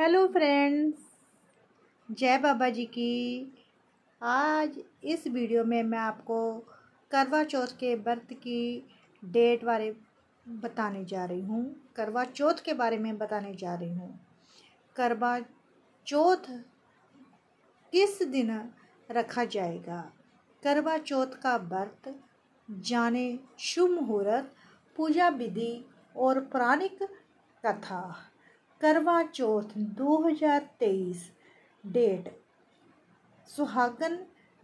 hello friends जय बाबा जी की आज इस वीडियो में मैं आपको करवा चौथ के व्रत की डेट बारे बताने जा रही हूँ करवा चौथ के बारे में बताने जा रही हूँ करवा चौथ किस दिन रखा जाएगा करवा चौथ का व्रत जाने शुभ मुहूर्त पूजा विधि और पौराणिक कथा करवा चौथ 2023 डेट सुहागन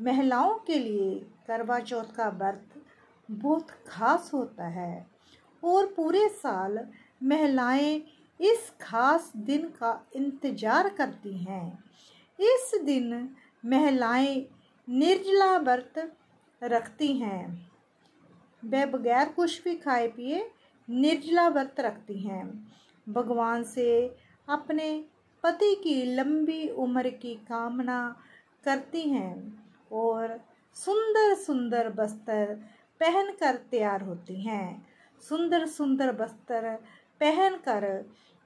महिलाओं के लिए करवा चौथ का व्रत बहुत खास होता है और पूरे साल महिलाएं इस खास दिन का इंतज़ार करती हैं इस दिन महिलाएं निर्जला व्रत रखती हैं वे बगैर कुछ भी खाए पिए निर्जला व्रत रखती हैं भगवान से अपने पति की लंबी उम्र की कामना करती हैं और सुंदर सुंदर बस्तर पहनकर तैयार होती हैं सुंदर सुंदर बस्तर पहनकर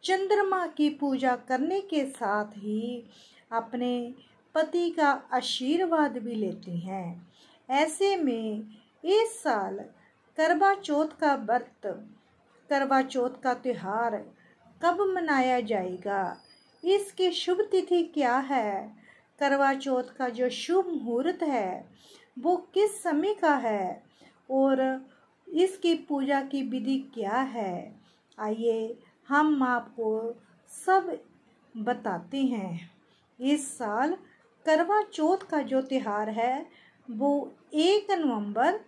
चंद्रमा की पूजा करने के साथ ही अपने पति का आशीर्वाद भी लेती हैं ऐसे में इस साल करवा चौथ का व्रत करवा चौथ का त्यौहार कब मनाया जाएगा इसकी शुभ तिथि क्या है करवा चौथ का जो शुभ मुहूर्त है वो किस समय का है और इसकी पूजा की विधि क्या है आइए हम आपको सब बताते हैं इस साल करवा चौथ का जो त्यौहार है वो एक नवंबर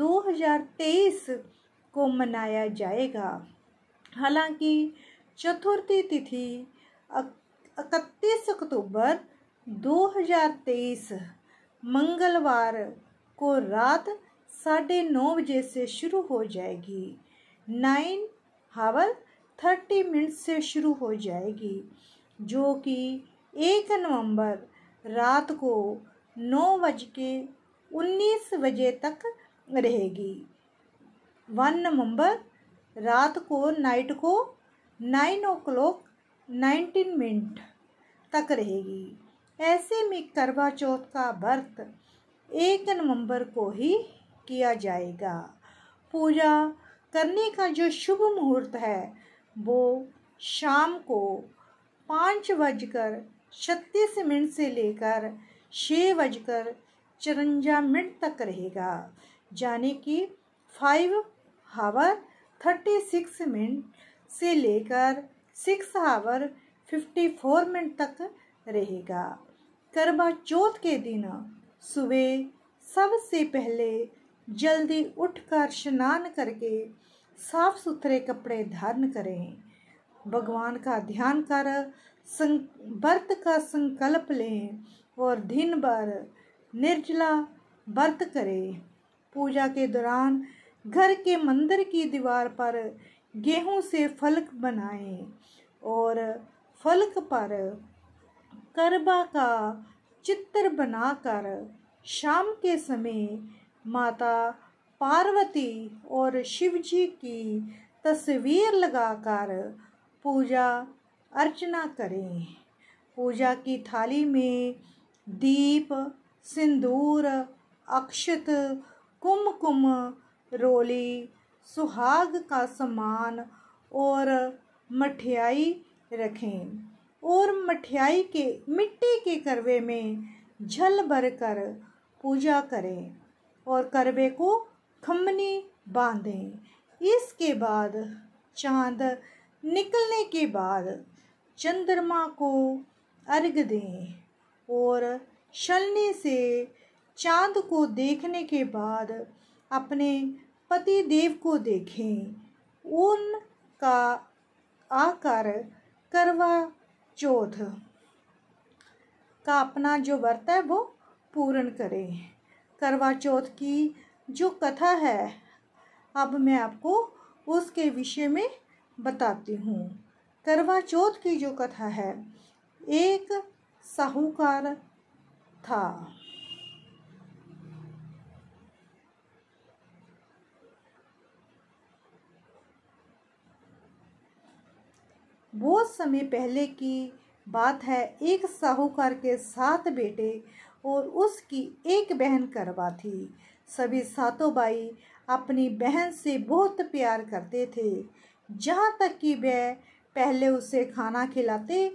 2023 को मनाया जाएगा हालांकि चतुर्थी तिथि इकतीस अक्टूबर 2023 मंगलवार को रात साढ़े नौ बजे से शुरू हो जाएगी नाइन हावर थर्टी मिनट से शुरू हो जाएगी जो कि एक नवंबर रात को नौ बज के उन्नीस बजे तक रहेगी वन नवंबर रात को नाइट को nine o'clock nineteen minute तक रहेगी ऐसे में करवा चौथ का व्रत एक नवंबर को ही किया जाएगा पूजा करने का जो शुभ मुहूर्त है वो शाम को पाँच बजकर छत्तीस मिनट से लेकर छः बजकर चरंजा मिनट तक रहेगा यानी कि five hour thirty six minute से लेकर six hour fifty four minute तक रहेगा करवा चौथ के दिन सुबह सबसे पहले जल्दी उठकर स्नान करके साफ सुथरे कपड़े धारण करें भगवान का ध्यान कर व्रत का संकल्प लें और दिन भर निर्जला व्रत करें पूजा के दौरान घर के मंदिर की दीवार पर गेहूं से फलक बनाए और फलक पर करबा का चित्र बनाकर शाम के समय माता पार्वती और शिव जी की तस्वीर लगाकर पूजा अर्चना करें पूजा की थाली में दीप सिंदूर अक्षत कुमकुम रोली सुहाग का सामान और मठियाई रखें और मठियाई के मिट्टी के करवे में जल भर कर पूजा करें और करवे को खमनी बांधें इसके बाद चांद निकलने के बाद चंद्रमा को अर्घ दें और शलनी से चांद को देखने के बाद अपने पति देव को देखें उनका आकर करवा चौथ का अपना जो व्रत है वो पूर्ण करें करवा चौथ की जो कथा है अब मैं आपको उसके विषय में बताती हूँ करवा चौथ की जो कथा है एक साहूकार था बहुत समय पहले की बात है एक साहूकार के सात बेटे और उसकी एक बहन करवा थी सभी सातों भाई अपनी बहन से बहुत प्यार करते थे जहाँ तक कि वह पहले उसे खाना खिलाते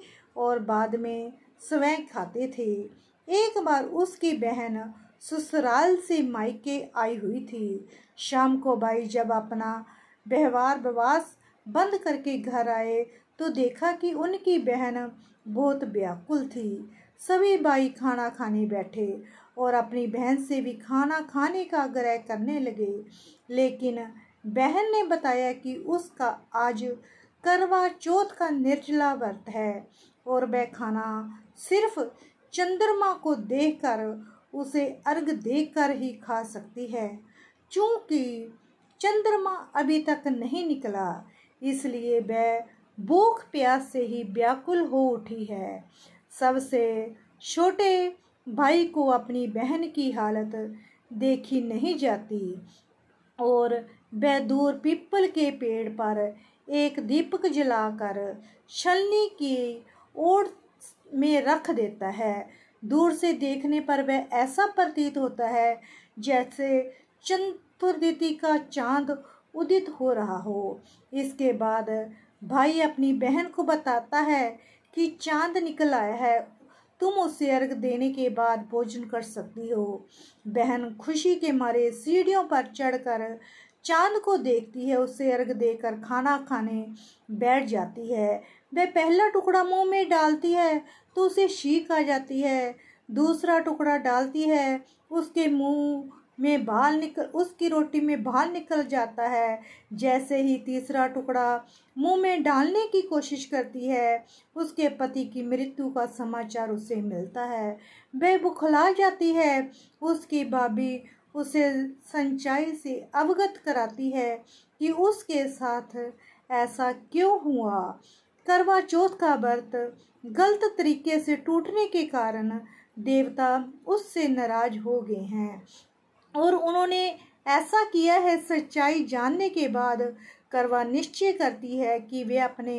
और बाद में स्वयं खाते थे एक बार उसकी बहन ससुराल से मायके आई हुई थी शाम को भाई जब अपना व्यवहार बवास बंद करके घर आए तो देखा कि उनकी बहन बहुत व्याकुल थी सभी भाई खाना खाने बैठे और अपनी बहन से भी खाना खाने का आग्रह करने लगे लेकिन बहन ने बताया कि उसका आज करवा चौथ का निर्जला व्रत है और वह खाना सिर्फ चंद्रमा को देखकर उसे अर्घ देकर ही खा सकती है चूँकि चंद्रमा अभी तक नहीं निकला इसलिए वह भूख प्यास से ही व्याकुल हो उठी है सबसे छोटे भाई को अपनी बहन की हालत देखी नहीं जाती और वह दूर पीपल के पेड़ पर एक दीपक जलाकर छलनी की ओर में रख देता है दूर से देखने पर वह ऐसा प्रतीत होता है जैसे चंद्रदीति का चांद उदित हो रहा हो इसके बाद भाई अपनी बहन को बताता है कि चांद निकल आया है तुम उसे अर्घ देने के बाद भोजन कर सकती हो बहन खुशी के मारे सीढ़ियों पर चढ़कर चांद को देखती है उसे अर्घ देकर खाना खाने बैठ जाती है वह पहला टुकड़ा मुंह में डालती है तो उसे शीख आ जाती है दूसरा टुकड़ा डालती है उसके मुंह में बाल निकल उसकी रोटी में बाल निकल जाता है जैसे ही तीसरा टुकड़ा मुंह में डालने की कोशिश करती है उसके पति की मृत्यु का समाचार उसे मिलता है वह बुखला जाती है उसकी भाभी उसे सच्चाई से अवगत कराती है कि उसके साथ ऐसा क्यों हुआ करवा चौथ का व्रत गलत तरीके से टूटने के कारण देवता उससे नाराज हो गए हैं और उन्होंने ऐसा किया है सच्चाई जानने के बाद करवा निश्चय करती है कि वे अपने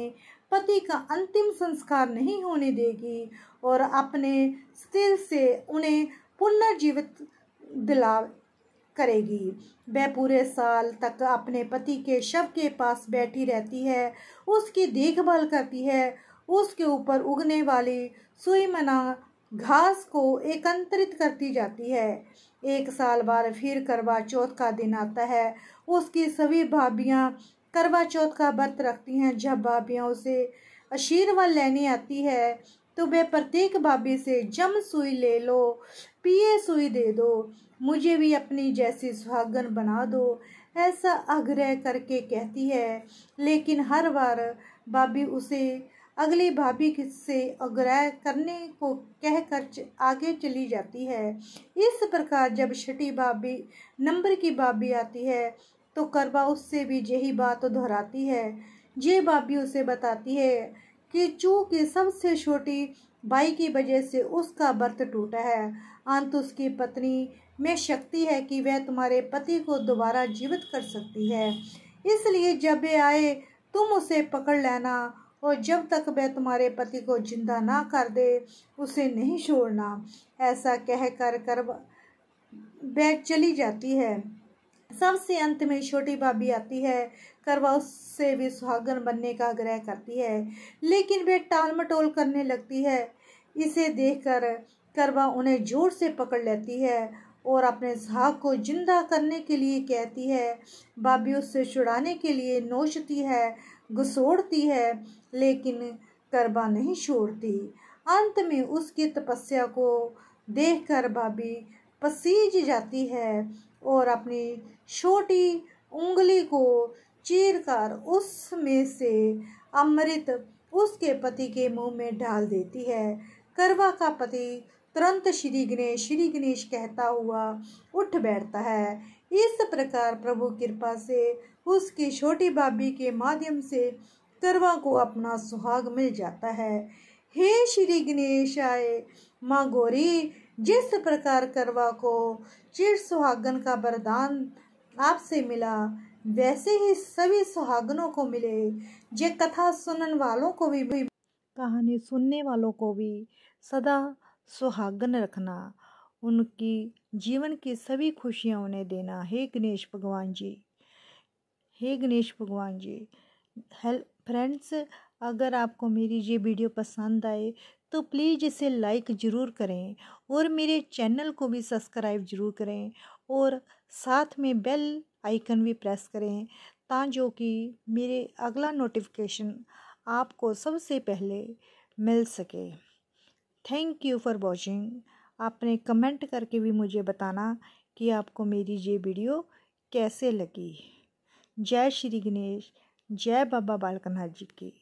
पति का अंतिम संस्कार नहीं होने देगी और अपने स्थिर से उन्हें पुनर्जीवित दिला करेगी वह पूरे साल तक अपने पति के शव के पास बैठी रहती है उसकी देखभाल करती है उसके ऊपर उगने वाली सुई मना घास को एकत्रित करती जाती है एक साल बाद फिर करवा चौथ का दिन आता है उसकी सभी भाभियाँ करवा चौथ का व्रत रखती हैं जब भाभियाँ उसे आशीर्वाद लेने आती है तो वे प्रत्येक भाभी से जम सुई ले लो पिए सुई दे दो मुझे भी अपनी जैसी सुहागन बना दो ऐसा आग्रह करके कहती है लेकिन हर बार भाभी उसे अगली भाभी से आग्रह करने को कहकर आगे चली जाती है इस प्रकार जब छठी भाभी नंबर की भाभी आती है तो करवा उससे भी यही बात दोहराती है ये भाभी उसे बताती है कि चूँकि सबसे छोटी बाई की वजह से उसका वर्त टूटा है अंत उसकी पत्नी में शक्ति है कि वह तुम्हारे पति को दोबारा जीवित कर सकती है इसलिए जब वे आए तुम उसे पकड़ लेना और जब तक वह तुम्हारे पति को जिंदा ना कर दे उसे नहीं छोड़ना ऐसा कह कर कर वह चली जाती है सबसे अंत में छोटी भाभी आती है करवा उससे भी सुहागन बनने का आग्रह करती है लेकिन वह मटोल करने लगती है इसे देखकर करवा उन्हें जोर से पकड़ लेती है और अपने सुहाग को जिंदा करने के लिए कहती है भाभी उससे छुड़ाने के लिए नोचती है घुसोड़ती है लेकिन करबा नहीं छोड़ती अंत में उसकी तपस्या को देख कर भाभी पसीज जाती है और अपनी छोटी उंगली को चीरकर उसमें से अमृत उसके पति के मुंह में डाल देती है करवा का पति तुरंत श्री गणेश श्री गणेश कहता हुआ उठ बैठता है इस प्रकार प्रभु कृपा से उसकी छोटी भाभी के माध्यम से करवा को अपना सुहाग मिल जाता है हे श्री गणेश आय माँ गौरी जिस प्रकार करवा को चिर सुहागन का वरदान आपसे मिला वैसे ही सभी सुहागनों को मिले ये कथा सुनने वालों को भी, भी कहानी सुनने वालों को भी सदा सुहागन रखना उनकी जीवन की सभी खुशियां उन्हें देना हे गणेश भगवान जी हे गणेश भगवान जी हेल्प फ्रेंड्स अगर आपको मेरी ये वीडियो पसंद आए तो प्लीज़ इसे लाइक ज़रूर करें और मेरे चैनल को भी सब्सक्राइब ज़रूर करें और साथ में बेल आइकन भी प्रेस करें ता जो कि मेरे अगला नोटिफिकेशन आपको सबसे पहले मिल सके थैंक यू फॉर वॉचिंग आपने कमेंट करके भी मुझे बताना कि आपको मेरी ये वीडियो कैसे लगी जय श्री गणेश जय बाबा बालकनाथ जी की